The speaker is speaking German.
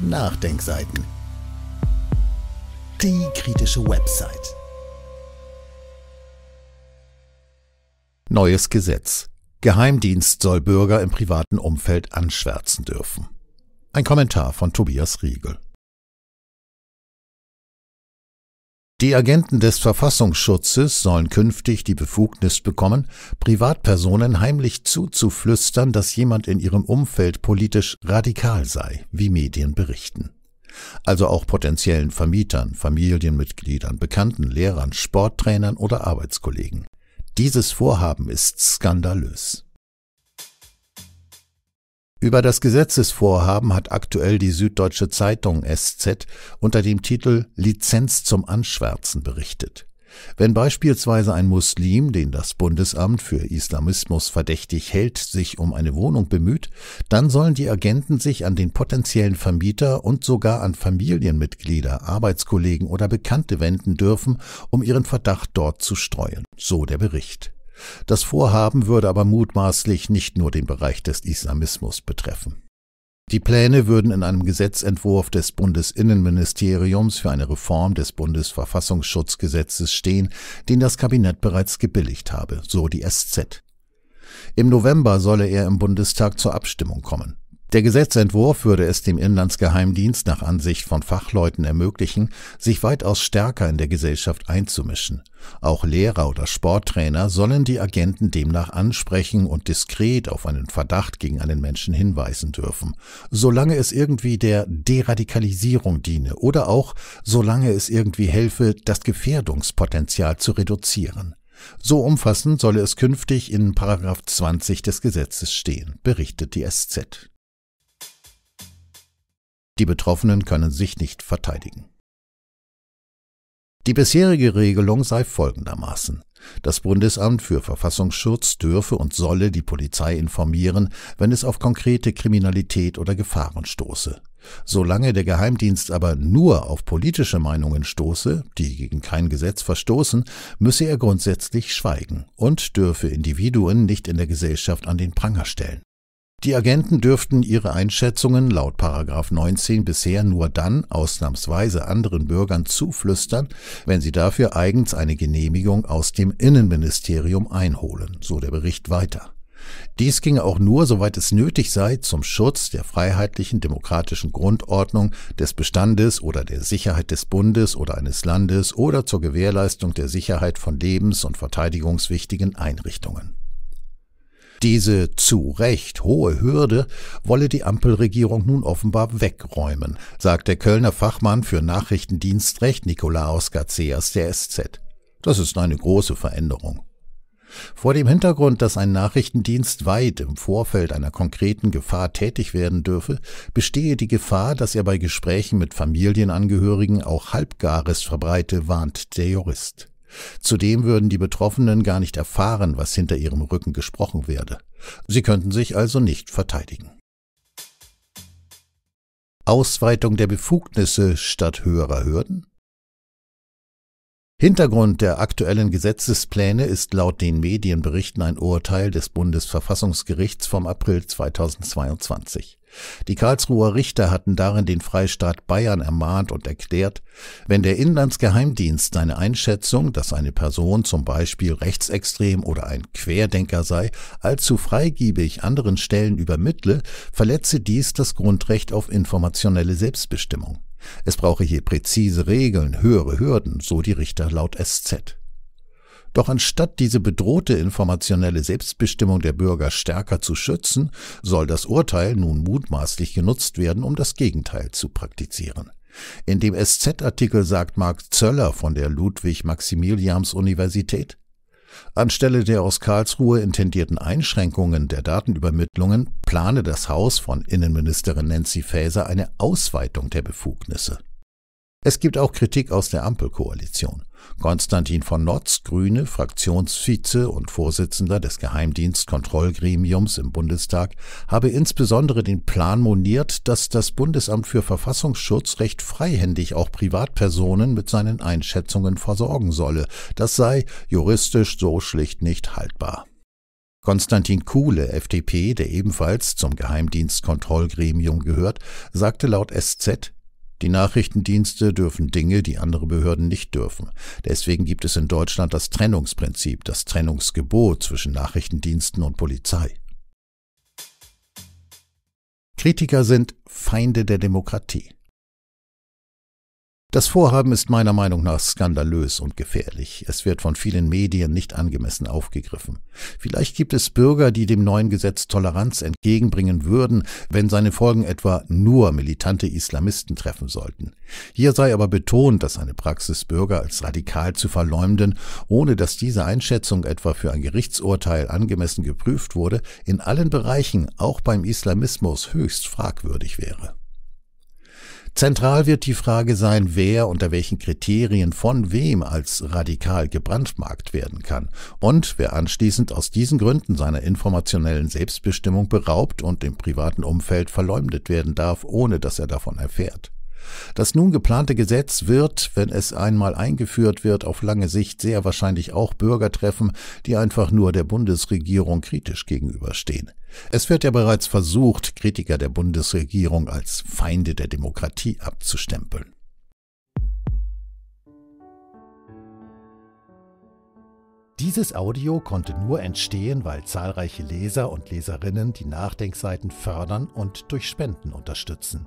Nachdenkseiten. Die kritische Website. Neues Gesetz. Geheimdienst soll Bürger im privaten Umfeld anschwärzen dürfen. Ein Kommentar von Tobias Riegel. Die Agenten des Verfassungsschutzes sollen künftig die Befugnis bekommen, Privatpersonen heimlich zuzuflüstern, dass jemand in ihrem Umfeld politisch radikal sei, wie Medien berichten. Also auch potenziellen Vermietern, Familienmitgliedern, Bekannten, Lehrern, Sporttrainern oder Arbeitskollegen. Dieses Vorhaben ist skandalös. Über das Gesetzesvorhaben hat aktuell die Süddeutsche Zeitung SZ unter dem Titel Lizenz zum Anschwärzen berichtet. Wenn beispielsweise ein Muslim, den das Bundesamt für Islamismus verdächtig hält, sich um eine Wohnung bemüht, dann sollen die Agenten sich an den potenziellen Vermieter und sogar an Familienmitglieder, Arbeitskollegen oder Bekannte wenden dürfen, um ihren Verdacht dort zu streuen, so der Bericht. Das Vorhaben würde aber mutmaßlich nicht nur den Bereich des Islamismus betreffen. Die Pläne würden in einem Gesetzentwurf des Bundesinnenministeriums für eine Reform des Bundesverfassungsschutzgesetzes stehen, den das Kabinett bereits gebilligt habe, so die SZ. Im November solle er im Bundestag zur Abstimmung kommen. Der Gesetzentwurf würde es dem Inlandsgeheimdienst nach Ansicht von Fachleuten ermöglichen, sich weitaus stärker in der Gesellschaft einzumischen. Auch Lehrer oder Sporttrainer sollen die Agenten demnach ansprechen und diskret auf einen Verdacht gegen einen Menschen hinweisen dürfen, solange es irgendwie der Deradikalisierung diene oder auch solange es irgendwie helfe, das Gefährdungspotenzial zu reduzieren. So umfassend solle es künftig in Paragraph 20 des Gesetzes stehen, berichtet die SZ. Die Betroffenen können sich nicht verteidigen. Die bisherige Regelung sei folgendermaßen. Das Bundesamt für Verfassungsschutz dürfe und solle die Polizei informieren, wenn es auf konkrete Kriminalität oder Gefahren stoße. Solange der Geheimdienst aber nur auf politische Meinungen stoße, die gegen kein Gesetz verstoßen, müsse er grundsätzlich schweigen und dürfe Individuen nicht in der Gesellschaft an den Pranger stellen. Die Agenten dürften ihre Einschätzungen laut 19 bisher nur dann ausnahmsweise anderen Bürgern zuflüstern, wenn sie dafür eigens eine Genehmigung aus dem Innenministerium einholen, so der Bericht weiter. Dies ginge auch nur, soweit es nötig sei, zum Schutz der freiheitlichen demokratischen Grundordnung des Bestandes oder der Sicherheit des Bundes oder eines Landes oder zur Gewährleistung der Sicherheit von lebens- und verteidigungswichtigen Einrichtungen. Diese zu Recht hohe Hürde wolle die Ampelregierung nun offenbar wegräumen, sagt der Kölner Fachmann für Nachrichtendienstrecht Nikolaos Garceas der SZ. Das ist eine große Veränderung. Vor dem Hintergrund, dass ein Nachrichtendienst weit im Vorfeld einer konkreten Gefahr tätig werden dürfe, bestehe die Gefahr, dass er bei Gesprächen mit Familienangehörigen auch Halbgares verbreite, warnt der Jurist. Zudem würden die Betroffenen gar nicht erfahren, was hinter ihrem Rücken gesprochen werde. Sie könnten sich also nicht verteidigen. Ausweitung der Befugnisse statt höherer Hürden? Hintergrund der aktuellen Gesetzespläne ist laut den Medienberichten ein Urteil des Bundesverfassungsgerichts vom April 2022. Die Karlsruher Richter hatten darin den Freistaat Bayern ermahnt und erklärt, wenn der Inlandsgeheimdienst seine Einschätzung, dass eine Person zum Beispiel rechtsextrem oder ein Querdenker sei, allzu freigiebig anderen Stellen übermittle, verletze dies das Grundrecht auf informationelle Selbstbestimmung. Es brauche hier präzise Regeln, höhere Hürden, so die Richter laut SZ. Doch anstatt diese bedrohte informationelle Selbstbestimmung der Bürger stärker zu schützen, soll das Urteil nun mutmaßlich genutzt werden, um das Gegenteil zu praktizieren. In dem SZ-Artikel sagt Mark Zöller von der Ludwig-Maximilians-Universität, Anstelle der aus Karlsruhe intendierten Einschränkungen der Datenübermittlungen plane das Haus von Innenministerin Nancy Faeser eine Ausweitung der Befugnisse es gibt auch Kritik aus der Ampelkoalition. Konstantin von Notz, Grüne, Fraktionsvize und Vorsitzender des Geheimdienstkontrollgremiums im Bundestag, habe insbesondere den Plan moniert, dass das Bundesamt für Verfassungsschutz recht freihändig auch Privatpersonen mit seinen Einschätzungen versorgen solle. Das sei juristisch so schlicht nicht haltbar. Konstantin Kuhle, FDP, der ebenfalls zum Geheimdienstkontrollgremium gehört, sagte laut SZ, die Nachrichtendienste dürfen Dinge, die andere Behörden nicht dürfen. Deswegen gibt es in Deutschland das Trennungsprinzip, das Trennungsgebot zwischen Nachrichtendiensten und Polizei. Kritiker sind Feinde der Demokratie. Das Vorhaben ist meiner Meinung nach skandalös und gefährlich. Es wird von vielen Medien nicht angemessen aufgegriffen. Vielleicht gibt es Bürger, die dem neuen Gesetz Toleranz entgegenbringen würden, wenn seine Folgen etwa nur militante Islamisten treffen sollten. Hier sei aber betont, dass eine Praxis Bürger als radikal zu verleumden, ohne dass diese Einschätzung etwa für ein Gerichtsurteil angemessen geprüft wurde, in allen Bereichen, auch beim Islamismus, höchst fragwürdig wäre. Zentral wird die Frage sein, wer unter welchen Kriterien von wem als radikal gebrandmarkt werden kann und wer anschließend aus diesen Gründen seiner informationellen Selbstbestimmung beraubt und im privaten Umfeld verleumdet werden darf, ohne dass er davon erfährt. Das nun geplante Gesetz wird, wenn es einmal eingeführt wird, auf lange Sicht sehr wahrscheinlich auch Bürger treffen, die einfach nur der Bundesregierung kritisch gegenüberstehen. Es wird ja bereits versucht, Kritiker der Bundesregierung als Feinde der Demokratie abzustempeln. Dieses Audio konnte nur entstehen, weil zahlreiche Leser und Leserinnen die Nachdenkseiten fördern und durch Spenden unterstützen.